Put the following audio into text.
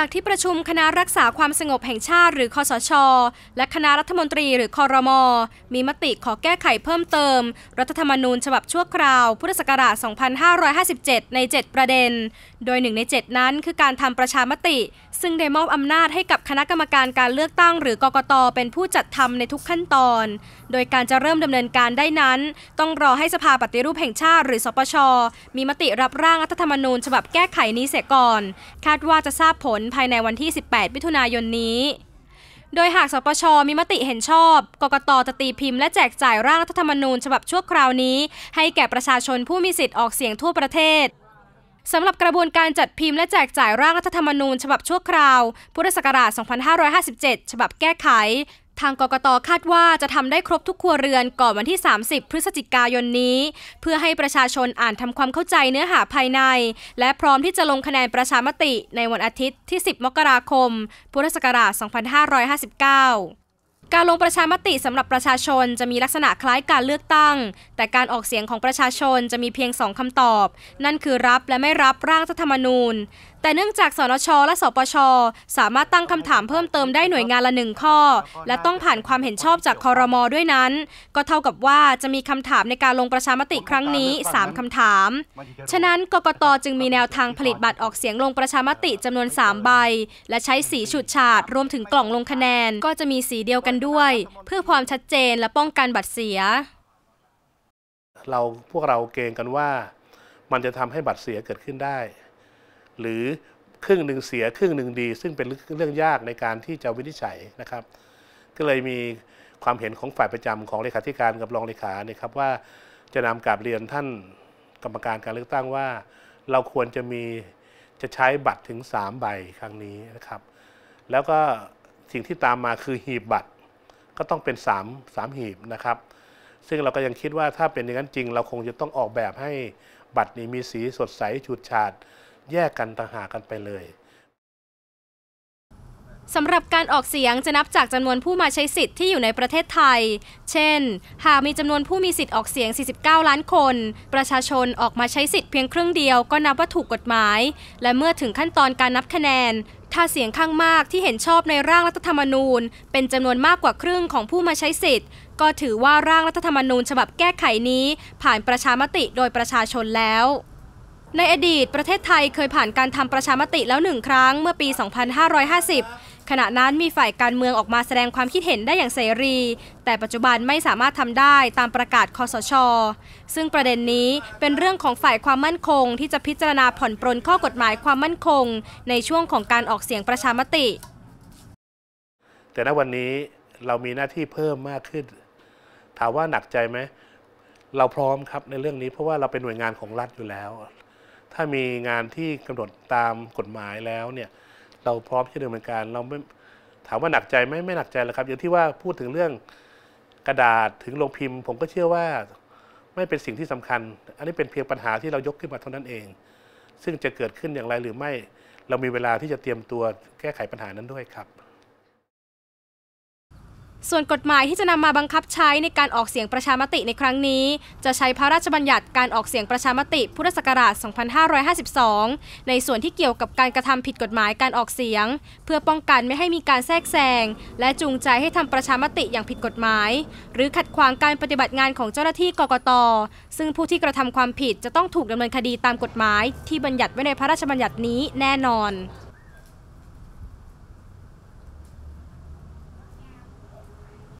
จากที่ประชุมคณะรักษาความสงบแห่งชาติ หรือคอสชและคณะรัฐมนตรี หรือคอรมอมีมติขอแก้ไขเพิ่มเติม รัฐธรรมนูญ ฉบับชั่วคราวพุทธศักราช 2557 ใน 7 ประเด็น โดยหนึ่งใน 7 นั้นคือการทำประชามติ ซึ่งได้มอบอำนาจให้กับคณะกรรมการการเลือกตั้งหรือกกตเป็นผู้จัดทำในทุกขั้นตอน โดยการจะเริ่มดำเนินการได้นั้น ต้องรอให้สภาปฏิรูปแห่งชาติหรือสปชมีมติรับร่างรัฐธรรมนูญ ฉบับแก้ไขนี้เสียก่อน คาดว่าจะทราบผลภายในวันที่ 18มิถุนายนนี้ โดยหากสปชมีมติเห็นชอบ กกตจะตีพิมพ์และแจกจ่ายร่างรัฐธรรมนูญ ฉบับชั่วคราวนี้ ให้แก่ประชาชนผู้มีสิทธิ์ออกเสียงทั่วประเทศ สำหรับกระบวนการจัดพิมพ์และแจกจ่ายร่างรัฐธรรมนูญ ฉบับชั่วคราว พุทธศักราช 2557 ฉบับแก้ไขทางกกตคาดว่าจะทำได้ครบทุกครัวเรือนก่อนวันที่ 30 พฤศจิกายนนี้ เพื่อให้ประชาชนอ่านทำความเข้าใจเนื้อหาภายใน และพร้อมที่จะลงคะแนนประชามติในวันอาทิตย์ที่ 10 มกราคมพุทธศักราช 2559การลงประชามติสำหรับประชาชนจะมีลักษณะคล้ายการเลือกตั้ง แต่การออกเสียงของประชาชนจะมีเพียงสองคำตอบ นั่นคือรับและไม่รับร่างรัฐธรรมนูญ แต่เนื่องจากสนชและสปชสามารถตั้งคำถามเพิ่มเติมได้หน่วยงานละหนึ่งข้อ และต้องผ่านความเห็นชอบจากคอรมอด้วยนั้น ก็เท่ากับว่าจะมีคำถามในการลงประชามติครั้งนี้ 3คำถาม ฉะนั้นกกตจึงมีแนวทางผลิตบัตรออกเสียงลงประชามติจำนวน 3 ใบ และใช้สีฉุดฉาดรวมถึงกล่องลงคะแนนก็จะมีสีเดียวกันด้วยเพื่อความชัดเจนและป้องกันบัตรเสีย เราพวกเราเกรงกันว่ามันจะทำให้บัตรเสียเกิดขึ้นได้ หรือครึ่งหนึ่งเสียครึ่งหนึ่งดี ซึ่งเป็นเรื่องยากในการที่จะวินิจฉัยนะครับก็เลยมีความเห็นของฝ่ายประจำของเลขาธิการกับรองเลขานี่ครับว่าจะนำกลับเรียนท่านกรรมการการเลือกตั้งว่า เราควรจะมีจะใช้บัตรถึง 3 ใบครั้งนี้นะครับ แล้วก็สิ่งที่ตามมาคือหีบบัตรก็ต้องเป็น3 3หีบนะครับ ซึ่งเราก็ยังคิดว่าถ้าเป็นอย่างนั้นจริง เราคงจะต้องออกแบบให้บัตรนี้มีสีสดใสฉูดฉาดแยกกันต่างหากกันไปเลยสำหรับการออกเสียงจะนับจากจำนวนผู้มาใช้สิทธิ์ที่อยู่ในประเทศไทย เช่น หากมีจำนวนผู้มีสิทธิ์ออกเสียง 49 ล้านคน ประชาชนออกมาใช้สิทธิ์เพียงครึ่งเดียว ก็นับว่าถูกกฎหมาย และเมื่อถึงขั้นตอนการนับคะแนนถ้าเสียงข้างมากที่เห็นชอบในร่างรัฐธรรมนูญ เป็นจำนวนมากกว่าครึ่งของผู้มาใช้สิทธิ์ ก็ถือว่าร่างรัฐธรรมนูญ ฉบับแก้ไขนี้ ผ่านประชามติโดยประชาชนแล้ว ในอดีตประเทศไทยเคยผ่านการทำประชามติแล้วหนึ่งครั้งเมื่อปี 2550ขณะนั้นมีฝ่ายการเมืองออกมาแสดงความคิดเห็นได้อย่างเสรี แต่ปัจจุบันไม่สามารถทำได้ตามประกาศคอสชซึ่งประเด็นนี้เป็นเรื่องของฝ่ายความมั่นคงที่จะพิจารณาผ่อนปรนข้อกฎหมายความมั่นคง ในช่วงของการออกเสียงประชามติ แต่ณวันนี้เรามีหน้าที่เพิ่มมากขึ้น ถามว่าหนักใจไหมเราพร้อมครับในเรื่องนี้ เพราะว่าเราเป็นหน่วยงานของรัฐอยู่แล้ว ถ้ามีงานที่กำหนดตามกฎหมายแล้วเนี่ยเราพร้อมที่จะดำเนินการ เราไม่ถามว่าหนักใจไหมไม่หนักใจหรอกครับอย่างที่ว่าพูดถึงเรื่องกระดาษถึงลงพิมพ์ ผมก็เชื่อว่าไม่เป็นสิ่งที่สำคัญ อันนี้เป็นเพียงปัญหาที่เรายกขึ้นมาเท่านั้นเอง ซึ่งจะเกิดขึ้นอย่างไรหรือไม่เรามีเวลาที่จะเตรียมตัวแก้ไขปัญหานั้นด้วยครับส่วนกฎหมายที่จะนำมาบังคับใช้ในการออกเสียงประชามติในครั้งนี้ จะใช้พระราชบัญญัติการออกเสียงประชามติพุทธศักราช 2552 ในส่วนที่เกี่ยวกับการกระทำผิดกฎหมายการออกเสียง เพื่อป้องกันไม่ให้มีการแทรกแซงและจูงใจให้ทำประชามติอย่างผิดกฎหมาย หรือขัดขวางการปฏิบัติงานของเจ้าหน้าที่กกตซึ่งผู้ที่กระทำความผิดจะต้องถูกดำเนินคดีตามกฎหมาย ที่บัญญัติไว้ในพระราชบัญญัตินี้แน่นอน